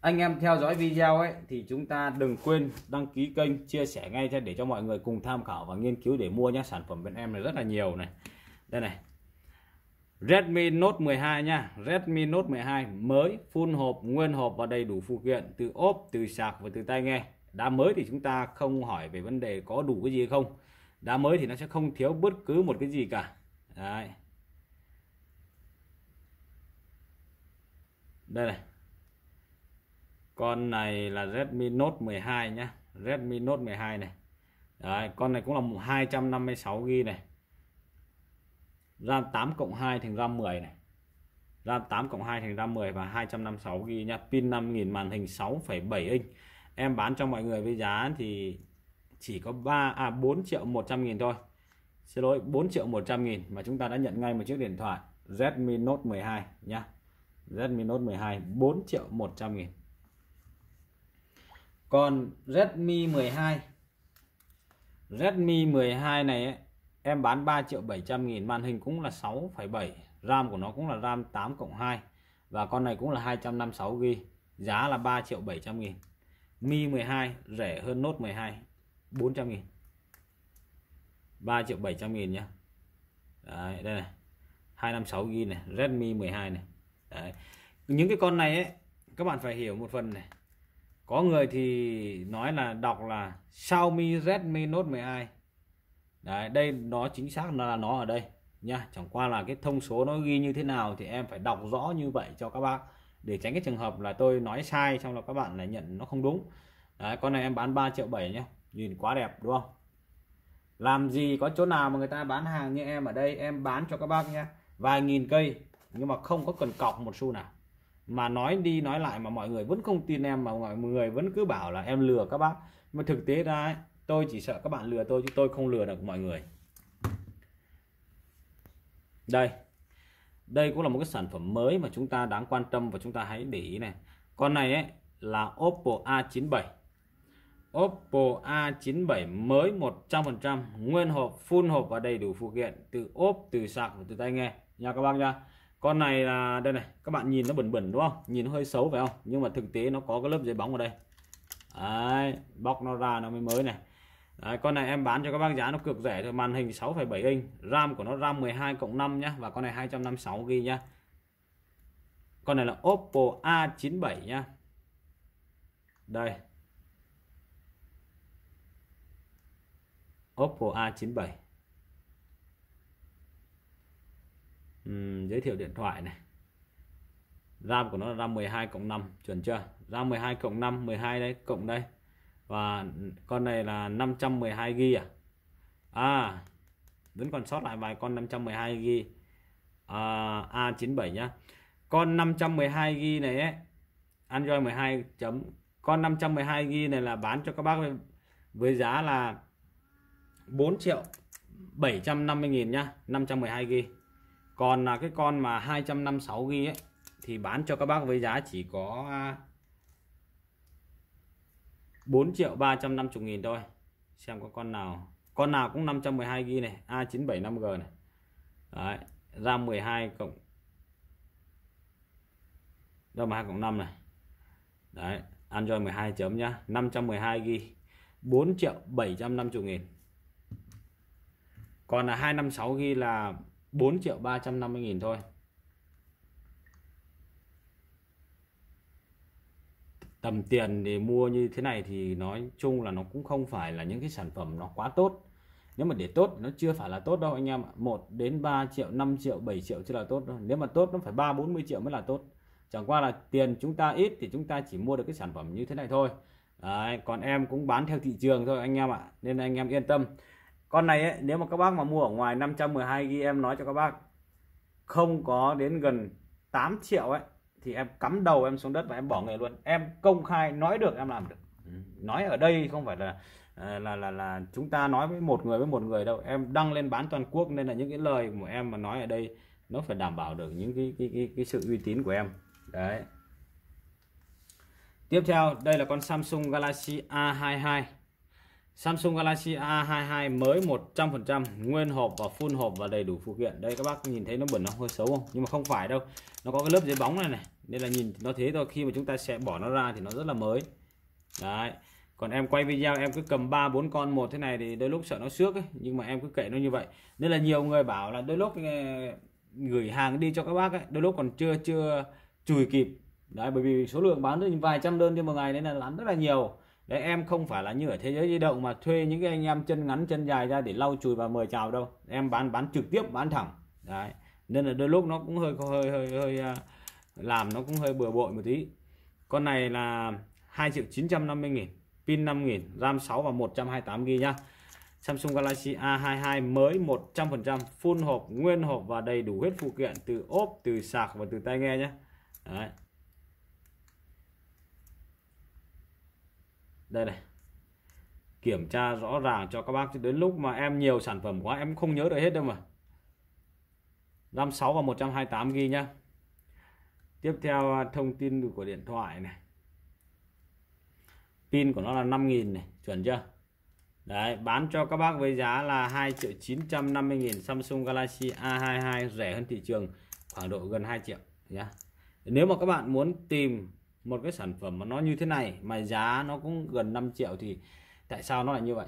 anh em theo dõi video ấy thì chúng ta đừng quên đăng ký kênh chia sẻ ngay cho để cho mọi người cùng tham khảo và nghiên cứu để mua nhé sản phẩm bên em này rất là nhiều này đây này Redmi Note 12 nha Redmi Note 12 mới full hộp nguyên hộp và đầy đủ phụ kiện từ ốp từ sạc và từ tai nghe Đã mới thì chúng ta không hỏi về vấn đề có đủ cái gì không Đã mới thì nó sẽ không thiếu bất cứ một cái gì cả Đấy. đây này con này là Redmi Note 12 nhá Redmi Note 12 này Đấy, con này cũng là 256 GB này RAM 8 cộng 2 thành RAM 10 này RAM 8 cộng 2 thành RAM 10 và 256GB nha pin 5000 màn hình 6,7 inch em bán cho mọi người với giá thì chỉ có 3 à 4 triệu 100 nghìn thôi xin lỗi 4 triệu 100 nghìn mà chúng ta đã nhận ngay một chiếc điện thoại Redmi Note 12 nhá Redmi Note 12 4 triệu 100 nghìn còn Redmi 12 Redmi 12 này ấy, em bán 3 triệu 700 nghìn màn hình cũng là 6,7 RAM của nó cũng là RAM 8 cộng 2 và con này cũng là 256GB giá là 3 triệu 700 nghìn Mi 12 rẻ hơn nốt 12 400 nghìn 3 triệu 700 nghìn nhé Đấy, đây này 256GB này Redmi 12 này Đấy. những cái con này ấy, các bạn phải hiểu một phần này có người thì nói là đọc là Xiaomi Redmi Note 12 đấy đây nó chính xác là nó ở đây nha chẳng qua là cái thông số nó ghi như thế nào thì em phải đọc rõ như vậy cho các bác để tránh cái trường hợp là tôi nói sai xong là các bạn lại nhận nó không đúng đấy, con này em bán 3 triệu 7 nhé nhìn quá đẹp đúng không làm gì có chỗ nào mà người ta bán hàng như em ở đây em bán cho các bác nhé vài nghìn cây nhưng mà không có cần cọc một xu nào mà nói đi nói lại mà mọi người vẫn không tin em mà mọi người vẫn cứ bảo là em lừa các bác mà thực tế ra ấy, tôi chỉ sợ các bạn lừa tôi chứ tôi không lừa được mọi người đây đây cũng là một cái sản phẩm mới mà chúng ta đáng quan tâm và chúng ta hãy để ý này con này ấy là Oppo A97 Oppo A97 mới 100% nguyên hộp full hộp và đầy đủ phụ kiện từ ốp từ sạc và từ tai nghe nha các bác nha con này là đây này các bạn nhìn nó bẩn bẩn đúng không nhìn nó hơi xấu phải không nhưng mà thực tế nó có cái lớp giấy bóng ở đây Đấy, bóc nó ra nó mới mới này Đấy, con này em bán cho các bác giá nó cực rẻ thôi màn hình 6,7 inch RAM của nó RAM 12 cộng 5 nhá và con này 256 ghi nhá con này là Oppo A97 nhá đây Oppo A97 uhm, giới thiệu điện thoại này RAM của nó là RAM 12 cộng 5 chuẩn chưa RAM 12 cộng 5 12 đây cộng đây và con này là 512 GB à à vẫn còn sót lại vài con 512 GB à, A97 nhá con 512 GB này ấy, Android 12 chấm con 512 GB này là bán cho các bác với giá là 4 triệu 750 nghìn nhá 512 GB còn là cái con mà 256 GB ấy thì bán cho các bác với giá chỉ có à, 4 triệu 350 nghìn thôi xem có con nào con nào cũng 512GB này A975G này Đấy, RAM 12 cộng RAM 12 cộng 5 này Đấy, Android 12 chấm nhá 512GB 4 triệu 750 nghìn còn là 256GB là 4 triệu 350 nghìn thôi tầm tiền để mua như thế này thì nói chung là nó cũng không phải là những cái sản phẩm nó quá tốt nếu mà để tốt nó chưa phải là tốt đâu anh em ạ 1 đến 3 triệu 5 triệu 7 triệu chưa là tốt đâu nếu mà tốt nó phải 3 40 triệu mới là tốt chẳng qua là tiền chúng ta ít thì chúng ta chỉ mua được cái sản phẩm như thế này thôi Đấy, còn em cũng bán theo thị trường thôi anh em ạ nên anh em yên tâm con này ấy, nếu mà các bác mà mua ở ngoài 512 ghi em nói cho các bác không có đến gần 8 triệu ấy thì em cắm đầu em xuống đất và em bỏ nghề luôn em công khai nói được em làm được ừ. nói ở đây không phải là à, là là là chúng ta nói với một người với một người đâu em đăng lên bán toàn quốc nên là những cái lời của em mà nói ở đây nó phải đảm bảo được những cái cái cái, cái sự uy tín của em đấy tiếp theo đây là con Samsung Galaxy A22 Samsung Galaxy A22 mới 100% nguyên hộp và full hộp và đầy đủ phụ kiện đây các bác nhìn thấy nó bẩn nó hơi xấu không nhưng mà không phải đâu nó có cái lớp giấy bóng này này nên là nhìn nó thế thôi khi mà chúng ta sẽ bỏ nó ra thì nó rất là mới đấy còn em quay video em cứ cầm ba bốn con một thế này thì đôi lúc sợ nó xước ấy, nhưng mà em cứ kệ nó như vậy nên là nhiều người bảo là đôi lúc ờ, gửi hàng đi cho các bác ấy, đôi lúc còn chưa chưa chùi kịp đấy bởi vì số lượng bán được vài trăm đơn trên một ngày nên là lắm rất là nhiều đấy em không phải là như ở thế giới di động mà thuê những cái anh em chân ngắn chân dài ra để lau chùi và mời chào đâu em bán bán trực tiếp bán thẳng đấy nên là đôi lúc nó cũng hơi hơi hơi hơi, hơi ờ, làm nó cũng hơi bừa bội một tí con này là 2 triệu 950 nghìn pin 5000 RAM 6 và 128 g nhá Samsung Galaxy A22 mới 100% full hộp nguyên hộp và đầy đủ hết phụ kiện từ ốp từ sạc và từ tai nghe nhé Đấy. đây này kiểm tra rõ ràng cho các bác chứ đến lúc mà em nhiều sản phẩm quá em không nhớ được hết đâu mà 56 và 128 ghi nhá tiếp theo à, thông tin của điện thoại này pin của nó là 5.000 này chuẩn chưa Đấy, bán cho các bác với giá là 2 triệu 950 nghìn Samsung Galaxy A22 rẻ hơn thị trường khoảng độ gần 2 triệu nhá. Nếu mà các bạn muốn tìm một cái sản phẩm mà nó như thế này mà giá nó cũng gần 5 triệu thì tại sao nó lại như vậy?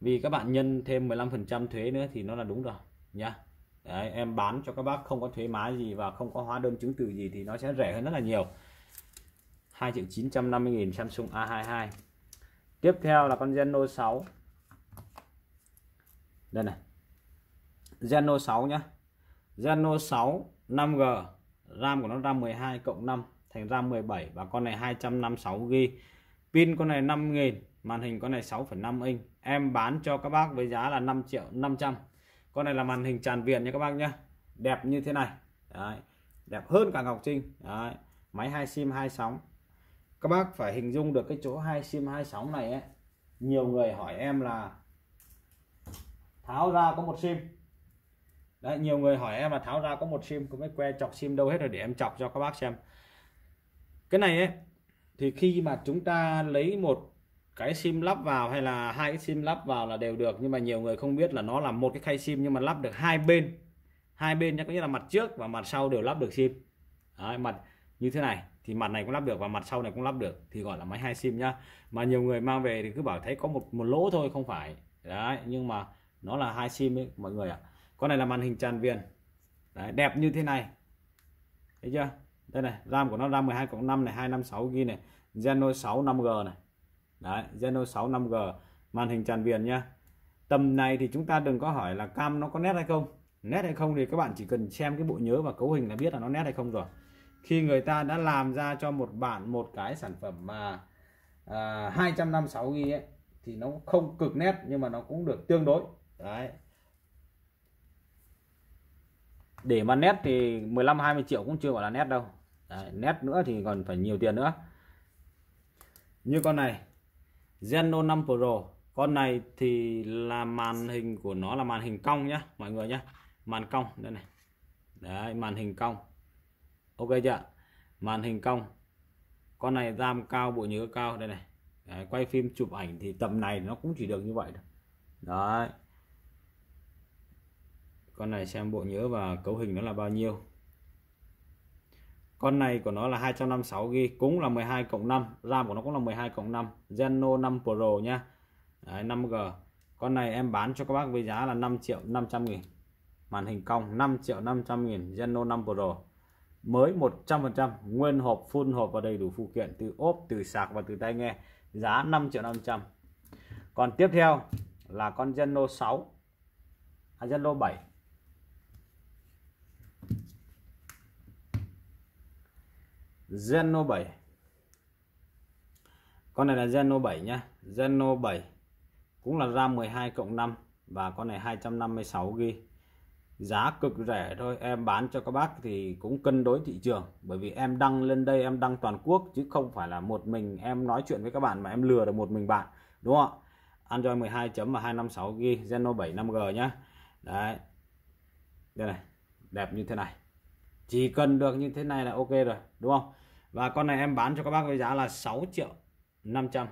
Vì các bạn nhân thêm 15% thuế nữa thì nó là đúng rồi nhá. Đấy, em bán cho các bác không có thuế má gì và không có hóa đơn chứng từ gì thì nó sẽ rẻ hơn rất là nhiều 2 triệu 950 nghìn Samsung A22 tiếp theo là con Zeno 6 đây này Zeno 6 nhá Zeno 6 5G RAM của nó RAM 12 cộng 5 thành RAM 17 và con này 256GB pin con này 5.000 màn hình con này 6,5 inch em bán cho các bác với giá là 5 triệu 500 con này là màn hình tràn viền nha các bác nhá đẹp như thế này Đấy. đẹp hơn cả Ngọc Trinh Đấy. máy hai sim hai sóng các bác phải hình dung được cái chỗ hai sim hai sóng này ấy. nhiều người hỏi em là tháo ra có một sim Đấy, nhiều người hỏi em là tháo ra có một sim có mấy que chọc sim đâu hết rồi để em chọc cho các bác xem cái này ấy thì khi mà chúng ta lấy một cái sim lắp vào hay là hai cái sim lắp vào là đều được nhưng mà nhiều người không biết là nó là một cái khay sim nhưng mà lắp được hai bên hai bên nhé có nghĩa là mặt trước và mặt sau đều lắp được sim Đấy, mặt như thế này thì mặt này cũng lắp được và mặt sau này cũng lắp được thì gọi là máy hai sim nhá mà nhiều người mang về thì cứ bảo thấy có một một lỗ thôi không phải đấy nhưng mà nó là hai sim ấy mọi người ạ à. con này là màn hình tràn viền đấy, đẹp như thế này thấy chưa đây này ram của nó ram 12 cộng 5 này 256 g này geno 6 5G này đấy Zeno 6 5G màn hình tràn viền nhá tầm này thì chúng ta đừng có hỏi là cam nó có nét hay không nét hay không thì các bạn chỉ cần xem cái bộ nhớ và cấu hình là biết là nó nét hay không rồi khi người ta đã làm ra cho một bản một cái sản phẩm mà à, 256 ghi ấy, thì nó không cực nét nhưng mà nó cũng được tương đối đấy để mà nét thì 15 20 triệu cũng chưa gọi là nét đâu đấy, nét nữa thì còn phải nhiều tiền nữa như con này Zeno 5 Pro con này thì là màn hình của nó là màn hình cong nhá mọi người nhá màn cong đây này đấy màn hình cong ok chưa màn hình cong con này RAM cao bộ nhớ cao đây này đấy, quay phim chụp ảnh thì tầm này nó cũng chỉ được như vậy thôi đấy con này xem bộ nhớ và cấu hình nó là bao nhiêu con này của nó là 256 g cũng là 12 cộng 5 RAM của nó cũng là 12 cộng 5 Zeno 5 Pro nha Đấy, 5G con này em bán cho các bác với giá là 5 triệu 500 nghìn màn hình cong 5 triệu 500 nghìn Zeno 5 Pro mới 100% nguyên hộp full hộp và đầy đủ phụ kiện từ ốp từ sạc và từ tai nghe giá 5 triệu 500 còn tiếp theo là con Zeno 6 à, Zeno 7 Zeno 7 con này là Zeno 7 nhá Zeno 7 cũng là RAM 12 cộng 5 và con này 256 g giá cực rẻ thôi em bán cho các bác thì cũng cân đối thị trường bởi vì em đăng lên đây em đăng toàn quốc chứ không phải là một mình em nói chuyện với các bạn mà em lừa được một mình bạn đúng không ạ Android 12 chấm và 256 g Zeno 7 5G nhá đấy đây này đẹp như thế này chỉ cần được như thế này là ok rồi đúng không và con này em bán cho các bác với giá là 6 triệu 500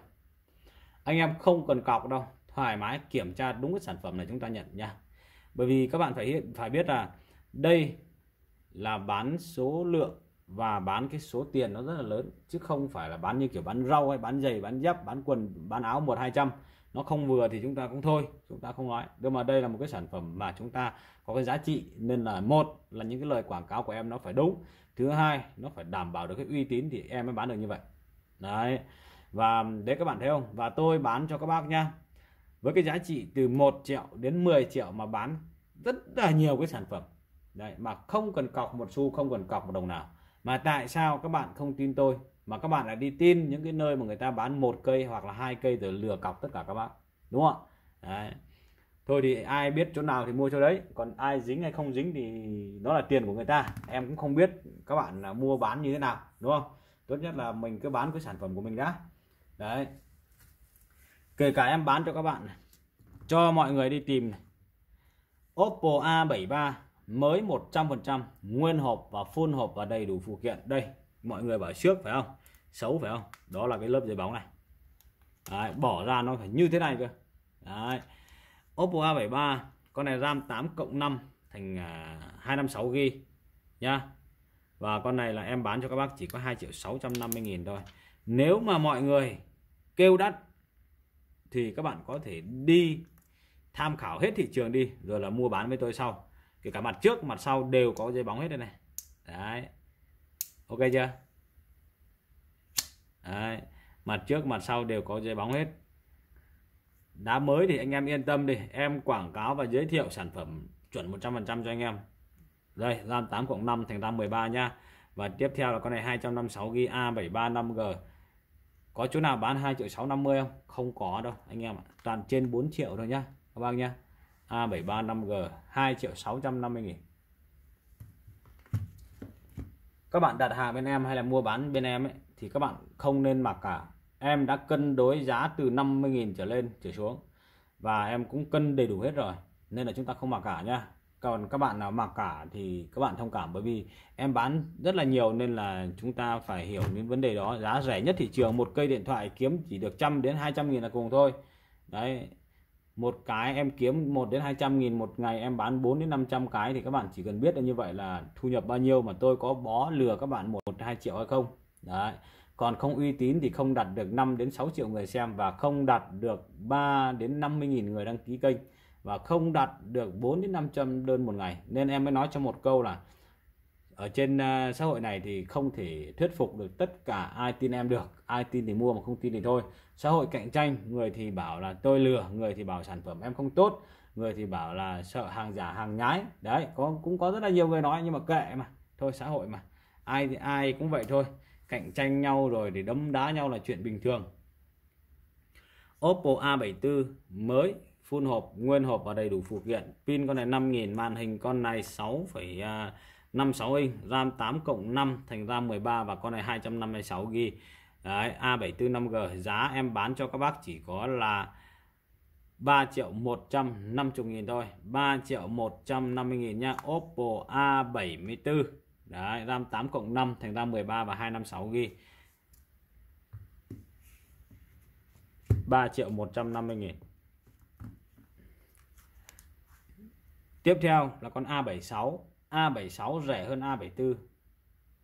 anh em không cần cọc đâu thoải mái kiểm tra đúng cái sản phẩm này chúng ta nhận nha bởi vì các bạn phải hiện phải biết là đây là bán số lượng và bán cái số tiền nó rất là lớn chứ không phải là bán như kiểu bán rau hay bán giày bán dép bán quần bán áo một hai trăm nó không vừa thì chúng ta cũng thôi chúng ta không nói nhưng mà đây là một cái sản phẩm mà chúng ta có cái giá trị nên là một là những cái lời quảng cáo của em nó phải đúng thứ hai nó phải đảm bảo được cái uy tín thì em mới bán được như vậy đấy và đấy các bạn thấy không và tôi bán cho các bác nha với cái giá trị từ 1 triệu đến 10 triệu mà bán rất là nhiều cái sản phẩm đấy mà không cần cọc một xu không cần cọc một đồng nào mà tại sao các bạn không tin tôi mà các bạn lại đi tin những cái nơi mà người ta bán một cây hoặc là hai cây rồi lừa cọc tất cả các bạn đúng không đấy. thôi thì ai biết chỗ nào thì mua chỗ đấy còn ai dính hay không dính thì đó là tiền của người ta em cũng không biết các bạn là mua bán như thế nào đúng không tốt nhất là mình cứ bán cái sản phẩm của mình đã đấy kể cả em bán cho các bạn này. cho mọi người đi tìm này. Oppo A73 mới 100% nguyên hộp và full hộp và đầy đủ phụ kiện đây mọi người bảo trước phải không xấu phải không đó là cái lớp giấy bóng này Đấy, bỏ ra nó phải như thế này cơ Đấy. Oppo A73 con này RAM 8 cộng 5 thành 256 g nha và con này là em bán cho các bác chỉ có 2 triệu 650 nghìn thôi nếu mà mọi người kêu đắt thì các bạn có thể đi tham khảo hết thị trường đi rồi là mua bán với tôi sau kể cả mặt trước mặt sau đều có dây bóng hết đây này đấy ok chưa Đấy. mặt trước mặt sau đều có dây bóng hết đá mới thì anh em yên tâm đi em quảng cáo và giới thiệu sản phẩm chuẩn 100% cho anh em đây RAM 8 cộng 5 thành RAM 13 nha và tiếp theo là con này 256GB A735G có chỗ nào bán 2 triệu 650 không không có đâu anh em ạ toàn trên 4 triệu thôi nhá các bác nhá A735G 2 triệu 650 nghìn các bạn đặt hàng bên em hay là mua bán bên em ấy thì các bạn không nên mặc cả em đã cân đối giá từ 50.000 trở lên trở xuống và em cũng cân đầy đủ hết rồi nên là chúng ta không mặc cả nha còn các bạn nào mặc cả thì các bạn thông cảm bởi vì em bán rất là nhiều nên là chúng ta phải hiểu những vấn đề đó giá rẻ nhất thị trường một cây điện thoại kiếm chỉ được trăm đến 200 nghìn là cùng thôi đấy một cái em kiếm 1 đến 200 nghìn một ngày em bán 4 đến 500 cái thì các bạn chỉ cần biết là như vậy là thu nhập bao nhiêu mà tôi có bó lừa các bạn 1 2 triệu hay không Đấy. Còn không uy tín thì không đạt được 5 đến 6 triệu người xem và không đạt được 3 đến 50 nghìn người đăng ký kênh và không đạt được 4 đến 500 đơn một ngày. Nên em mới nói cho một câu là ở trên ờ, xã hội này thì không thể thuyết phục được tất cả ai tin em được ai tin thì mua mà không tin thì thôi xã hội cạnh tranh người thì bảo là tôi lừa người thì bảo sản phẩm em không tốt người thì bảo là sợ hàng giả hàng nhái đấy có cũng có rất là nhiều người nói nhưng mà kệ mà thôi xã hội mà ai thì ai cũng vậy thôi cạnh tranh nhau rồi để đấm đá nhau là chuyện bình thường Oppo A74 mới full hộp nguyên hộp và đầy đủ phụ kiện pin con này 5000 màn hình con này 6,56 à, inch RAM 8 cộng 5 thành RAM 13 và con này 256 GB Đấy, A74 5G giá em bán cho các bác chỉ có là 3 triệu 150 nghìn thôi 3 triệu 150 nghìn nha Oppo A74 Đấy, RAM 8 cộng 5 thành ra 13 và 256 GB. 3 triệu 150 nghìn Tiếp theo là con A76 A76 rẻ hơn A74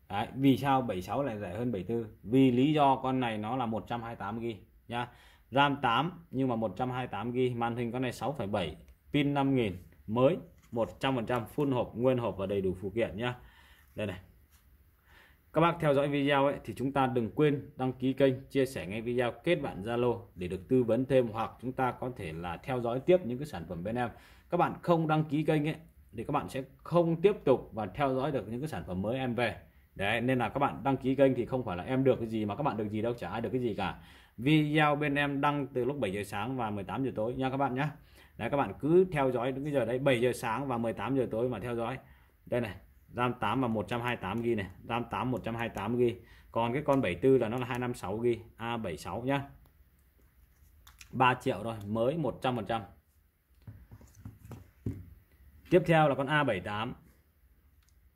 Đấy, vì sao 76 lại rẻ hơn 74 vì lý do con này nó là 128GB nha RAM 8 nhưng mà 128GB màn hình con này 6,7 pin 5000 mới 100% full hộp nguyên hộp và đầy đủ phụ kiện nhá đây này các bác theo dõi video ấy, thì chúng ta đừng quên đăng ký kênh chia sẻ ngay video kết bạn Zalo để được tư vấn thêm hoặc chúng ta có thể là theo dõi tiếp những cái sản phẩm bên em các bạn không đăng ký kênh ấy, thì các bạn sẽ không tiếp tục và theo dõi được những cái sản phẩm mới em về đấy nên là các bạn đăng ký kênh thì không phải là em được cái gì mà các bạn được gì đâu chả ai được cái gì cả video bên em đăng từ lúc 7 giờ sáng và 18 giờ tối nha các bạn nhé đấy các bạn cứ theo dõi đến cái giờ đấy 7 giờ sáng và 18 giờ tối mà theo dõi đây này RAM 8 là 128GB này RAM 8 128GB còn cái con 74 là nó là 256GB A76 nhá 3 triệu thôi mới 100% tiếp theo là con A78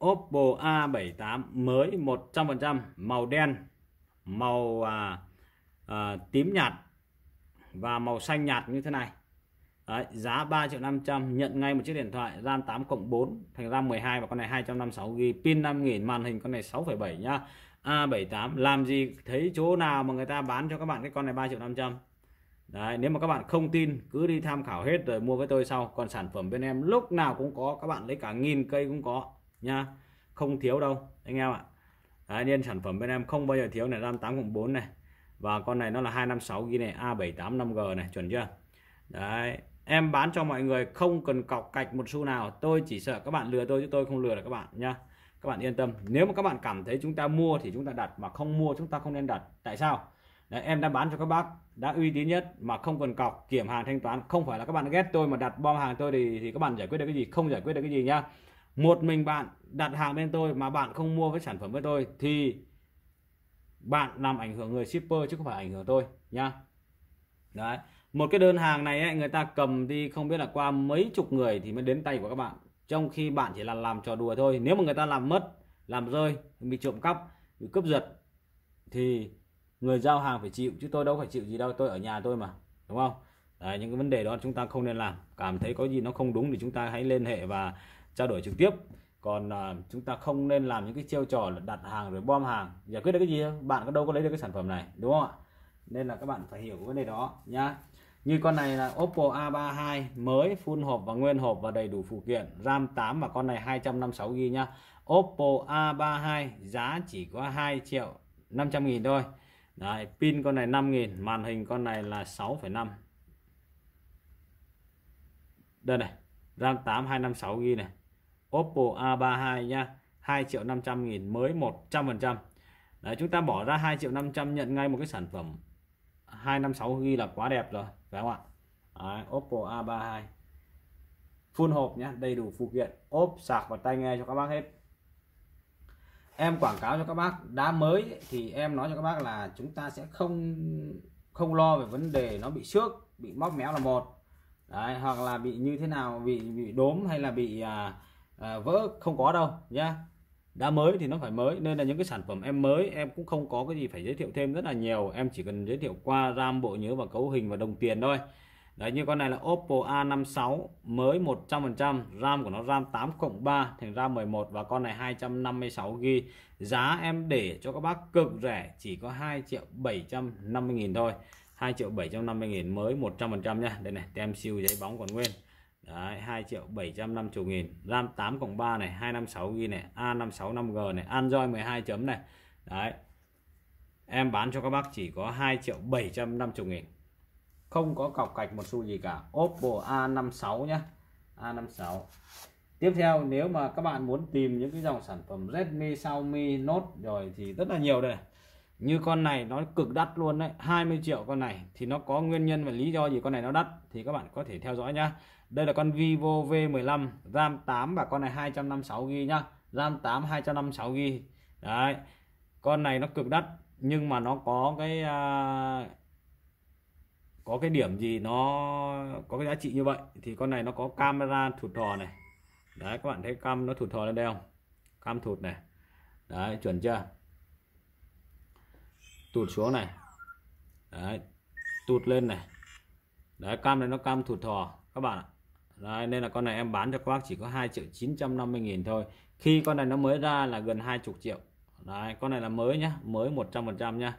Oppo A78 mới 100% màu đen màu à, à, tím nhạt và màu xanh nhạt như thế này Đấy, giá 3 triệu 500 nhận ngay một chiếc điện thoại RAM 8 cộng 4 thành RAM 12 và con này 256GB pin 5000 màn hình con này 6,7 nhá A78 làm gì thấy chỗ nào mà người ta bán cho các bạn cái con này 3 triệu 500 Đấy, nếu mà các bạn không tin cứ đi tham khảo hết rồi mua với tôi sau còn sản phẩm bên em lúc nào cũng có các bạn lấy cả nghìn cây cũng có nha không thiếu đâu anh em ạ Đấy, nên sản phẩm bên em không bao giờ thiếu này RAM 8 cộng 4 này và con này nó là 256 ghi này A785G này chuẩn chưa đấy em bán cho mọi người không cần cọc cạch một xu nào tôi chỉ sợ các bạn lừa tôi chứ tôi không lừa được các bạn nhá các bạn yên tâm nếu mà các bạn cảm thấy chúng ta mua thì chúng ta đặt mà không mua chúng ta không nên đặt tại sao Đấy, em đã bán cho các bác đã uy tín nhất mà không cần cọc kiểm hàng thanh toán không phải là các bạn ghét tôi mà đặt bom hàng tôi thì thì các bạn giải quyết được cái gì không giải quyết được cái gì nhá một mình bạn đặt hàng bên tôi mà bạn không mua với sản phẩm với tôi thì bạn làm ảnh hưởng người shipper chứ không phải ảnh hưởng tôi nhá đấy một cái đơn hàng này ấy, người ta cầm đi không biết là qua mấy chục người thì mới đến tay của các bạn trong khi bạn chỉ là làm trò đùa thôi nếu mà người ta làm mất làm rơi bị trộm cắp bị cướp giật thì người giao hàng phải chịu chứ tôi đâu phải chịu gì đâu tôi ở nhà tôi mà đúng không Đấy, những cái vấn đề đó chúng ta không nên làm cảm thấy có gì nó không đúng thì chúng ta hãy liên hệ và trao đổi trực tiếp còn à, chúng ta không nên làm những cái chiêu trò là đặt hàng rồi bom hàng giải quyết được cái gì bạn có đâu có lấy được cái sản phẩm này đúng không ạ nên là các bạn phải hiểu cái vấn đề đó nhá như con này là Oppo A32 mới full hộp và nguyên hộp và đầy đủ phụ kiện RAM 8 và con này 256GB nhá Oppo A32 giá chỉ có 2 triệu 500 nghìn thôi Đấy, pin con này 5 nghìn màn hình con này là 6,5 đây này RAM 8 256GB này Oppo A32 nhá 2 triệu 500 nghìn mới 100% Đấy, chúng ta bỏ ra 2 triệu 500 nhận ngay một cái sản phẩm 256 ghi là quá đẹp rồi phải không ạ Đấy, Oppo A32 full hộp nhé đầy đủ phụ kiện ốp sạc và tai nghe cho các bác hết em quảng cáo cho các bác đá mới thì em nói cho các bác là chúng ta sẽ không không lo về vấn đề nó bị xước bị móc méo là một Đấy, hoặc là bị như thế nào bị bị đốm hay là bị à, à, vỡ không có đâu nhé đã mới thì nó phải mới nên là những cái sản phẩm em mới em cũng không có cái gì phải giới thiệu thêm rất là nhiều em chỉ cần giới thiệu qua ram bộ nhớ và cấu hình và đồng tiền thôi đấy như con này là Oppo A56 mới 100% RAM của nó RAM 8 cộng 3 thành RAM 11 và con này 256GB giá em để cho các bác cực rẻ chỉ có 2 triệu 750 nghìn thôi 2 triệu 750 nghìn mới 100% nha đây này tem siêu giấy bóng còn nguyên Đấy, 2 triệu 750 nghìn RAM 8 cộng 3 này 256GB này A565G này Android 12 chấm này Đấy Em bán cho các bác chỉ có 2 triệu 750 nghìn Không có cọc cạch một xu gì cả Oppo A56 nhá A56 Tiếp theo nếu mà các bạn muốn tìm những cái dòng sản phẩm Redmi, Xiaomi, Note rồi thì rất là nhiều đây Như con này nó cực đắt luôn đấy 20 triệu con này Thì nó có nguyên nhân và lý do gì con này nó đắt Thì các bạn có thể theo dõi nhá đây là con Vivo V15 RAM 8 và con này 256 GB nhá RAM 8 256 GB đấy con này nó cực đắt nhưng mà nó có cái à, có cái điểm gì nó có cái giá trị như vậy thì con này nó có camera thụt thò này đấy các bạn thấy cam nó thụt thò lên đây không cam thụt này đấy chuẩn chưa tụt xuống này đấy tụt lên này đấy cam này nó cam thụt thò các bạn ạ Đấy, nên là con này em bán cho các bác chỉ có 2 triệu 950 nghìn thôi khi con này nó mới ra là gần 20 triệu Đấy, con này là mới nhá mới 100% nhá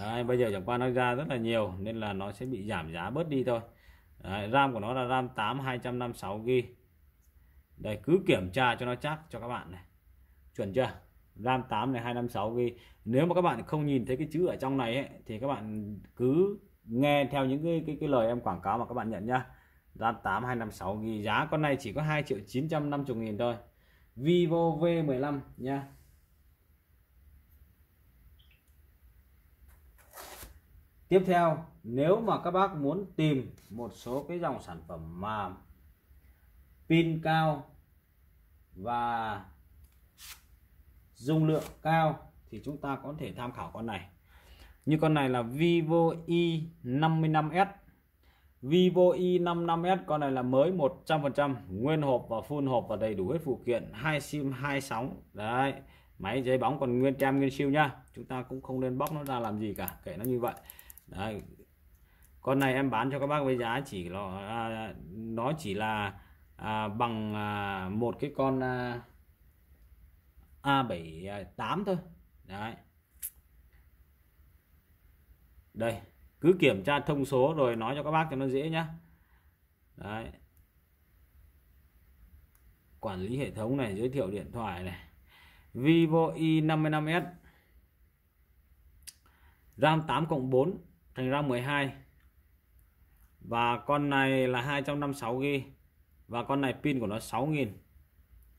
Đấy, bây giờ chẳng qua nó ra rất là nhiều nên là nó sẽ bị giảm giá bớt đi thôi Đấy, RAM của nó là RAM 8 256GB đây cứ kiểm tra cho nó chắc cho các bạn này chuẩn chưa RAM 8 này 256GB nếu mà các bạn không nhìn thấy cái chữ ở trong này ấy, thì các bạn cứ nghe theo những cái, cái cái lời em quảng cáo mà các bạn nhận nhá RAM 8 256 ghi giá con này chỉ có 2 triệu 950 nghìn thôi Vivo V15 nha Tiếp theo nếu mà các bác muốn tìm một số cái dòng sản phẩm mà pin cao và dung lượng cao thì chúng ta có thể tham khảo con này như con này là Vivo i55s Vivo i55s con này là mới 100% nguyên hộp và full hộp và đầy đủ hết phụ kiện hai sim hai sóng đấy máy giấy bóng còn nguyên tem nguyên siêu nhá chúng ta cũng không nên bóc nó ra làm gì cả kệ nó như vậy đấy con này em bán cho các bác với giá chỉ là à, nó chỉ là à, bằng à, một cái con à, A78 thôi đấy đây cứ kiểm tra thông số rồi nói cho các bác cho nó dễ nhá đấy quản lý hệ thống này giới thiệu điện thoại này Vivo i55s RAM 8 cộng 4 thành ra 12 và con này là 256 g và con này pin của nó 6.000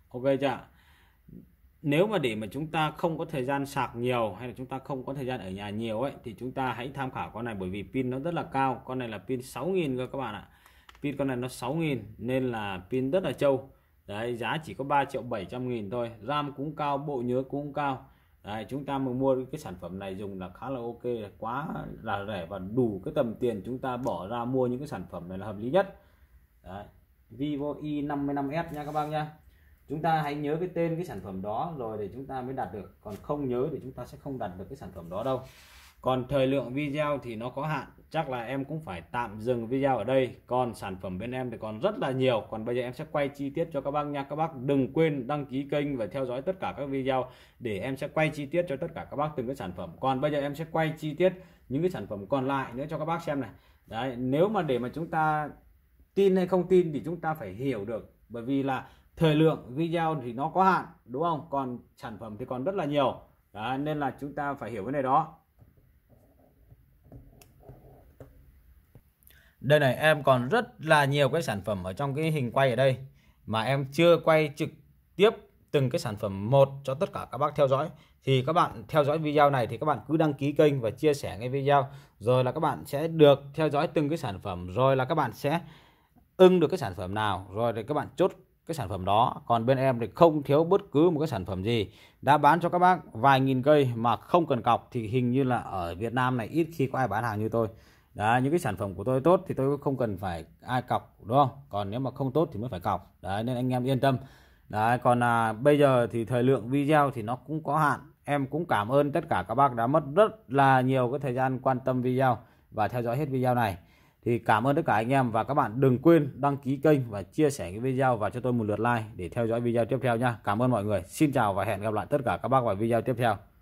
ok chưa nếu mà để mà chúng ta không có thời gian sạc nhiều hay là chúng ta không có thời gian ở nhà nhiều ấy thì chúng ta hãy tham khảo con này bởi vì pin nó rất là cao con này là pin 6.000 cơ các bạn ạ pin con này nó 6.000 nên là pin rất là trâu đấy giá chỉ có 3 triệu 700 nghìn thôi RAM cũng cao bộ nhớ cũng cao đấy, chúng ta mà mua cái sản phẩm này dùng là khá là ok quá là rẻ và đủ cái tầm tiền chúng ta bỏ ra mua những cái sản phẩm này là hợp lý nhất đấy. Vivo i55s nha các bác nha chúng ta hãy nhớ cái tên cái sản phẩm đó rồi để chúng ta mới đạt được còn không nhớ thì chúng ta sẽ không đạt được cái sản phẩm đó đâu còn thời lượng video thì nó có hạn chắc là em cũng phải tạm dừng video ở đây còn sản phẩm bên em thì còn rất là nhiều còn bây giờ em sẽ quay chi tiết cho các bác nha các bác đừng quên đăng ký kênh và theo dõi tất cả các video để em sẽ quay chi tiết cho tất cả các bác từng cái sản phẩm còn bây giờ em sẽ quay chi tiết những cái sản phẩm còn lại nữa cho các bác xem này đấy nếu mà để mà chúng ta tin hay không tin thì chúng ta phải hiểu được bởi vì là thời lượng video thì nó có hạn đúng không còn sản phẩm thì còn rất là nhiều Đấy, nên là chúng ta phải hiểu vấn đề đó đây này em còn rất là nhiều cái sản phẩm ở trong cái hình quay ở đây mà em chưa quay trực tiếp từng cái sản phẩm một cho tất cả các bác theo dõi thì các bạn theo dõi video này thì các bạn cứ đăng ký kênh và chia sẻ cái video rồi là các bạn sẽ được theo dõi từng cái sản phẩm rồi là các bạn sẽ ưng được cái sản phẩm nào rồi thì các bạn chốt cái sản phẩm đó còn bên em thì không thiếu bất cứ một cái sản phẩm gì đã bán cho các bác vài nghìn cây mà không cần cọc thì hình như là ở Việt Nam này ít khi có ai bán hàng như tôi Đấy, những cái sản phẩm của tôi tốt thì tôi không cần phải ai cọc đúng không còn nếu mà không tốt thì mới phải cọc đấy nên anh em yên tâm đấy còn à, bây giờ thì thời lượng video thì nó cũng có hạn em cũng cảm ơn tất cả các bác đã mất rất là nhiều cái thời gian quan tâm video và theo dõi hết video này thì cảm ơn tất cả anh em và các bạn đừng quên đăng ký kênh và chia sẻ cái video và cho tôi một lượt like để theo dõi video tiếp theo nha. Cảm ơn mọi người. Xin chào và hẹn gặp lại tất cả các bác vào video tiếp theo.